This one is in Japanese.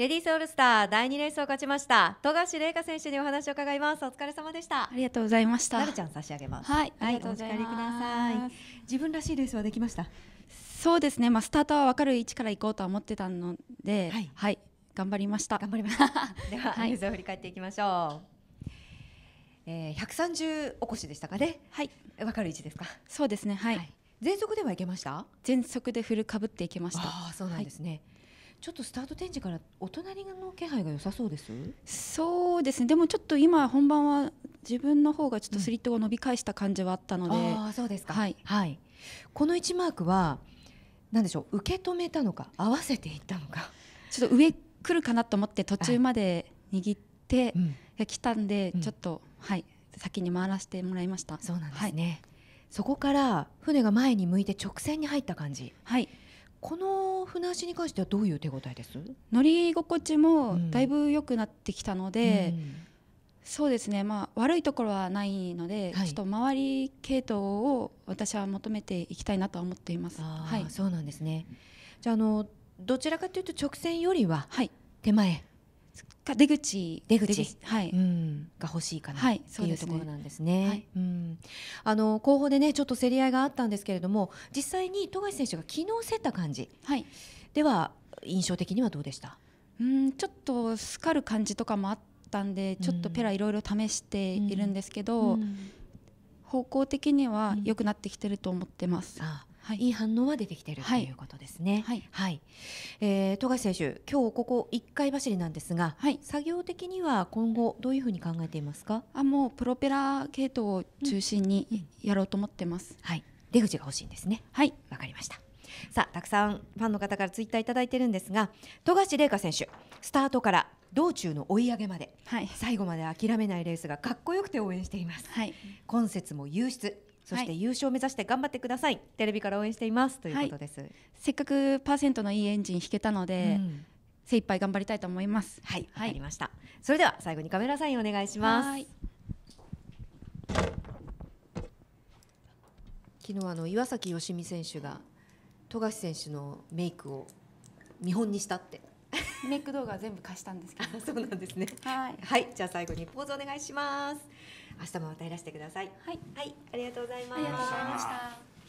レディースオールスター第2レースを勝ちました富樫玲香選手にお話を伺いますお疲れ様でしたありがとうございましたなるちゃん差し上げますはい、ありがとうございます自分らしいレースはできましたそうですねまあスタートは分かる位置から行こうとは思ってたので、はい、はい、頑張りました頑張りました では、はい、ニースを振り返っていきましょうえー、130おこしでしたかね。はい。わかる位置ですか。そうですね。はい。はい、全速ではいけました。全速でフルかぶっていけました。ああ、そうなんですね。はいちょっとスタート展示からお隣の気配が良さそうですそうですねでもちょっと今本番は自分の方がちょっとスリットを伸び返した感じはあったので、うん、あそうですか、はい、はい、この1マークは何でしょう受け止めたのか合わせていったのかちょっと上来るかなと思って途中まで握って、はい来たんでちょっと、うん、はい先に回らせてもらいましたそうなんですね、はい、そこから船が前に向いて直線に入った感じはいこの船足に関してはどういう手応えです乗り心地もだいぶ良くなってきたので、うんうん、そうですね、まあ、悪いところはないので、はい、ちょっと周り系統を私は求めていきたいなと思っています。はい、そうなんですねじゃあのどちらかというと直線よりは手前、はい出口出口はい、うん、が欲しいかな、はい、っていうところなんですね。はい、うん、あの後方でねちょっと競り合いがあったんですけれども実際に富樫選手が昨日競った感じ、はい、では印象的にはどうでしたうんちょっと好かる感じとかもあったんでちょっとペラいろいろ試しているんですけど、うんうん、方向的には良くなってきてると思ってます。あはいいい反応は出てきているということですね。はい、はいえー、富樫選手、今日ここ一回走りなんですが、はい、作業的には今後、どういうふうに考えていますかあもうプロペラ系統を中心にやろうと思ってます。うんうん、はい、出口が欲しいんですね。はい、わかりました。さあ、たくさんファンの方からツイッターいただいてるんですが、富樫玲香選手、スタートから道中の追い上げまで、はい、最後まで諦めないレースがかっこよくて応援しています。はい、今節も優出そして優勝を目指して頑張ってください、はい、テレビから応援していますということです、はい、せっかくパーセントのいいエンジン引けたので、うん、精一杯頑張りたいと思いますはいわ、かりましたそれでは最後にカメラサインお願いします昨日あの岩崎良美選手が富樫選手のメイクを見本にしたってメイク動画全部貸したんですけど そうなんですねはい、はい、じゃあ最後にポーズお願いします明日もまたいらしてください。はい、はい、まありがとうございました。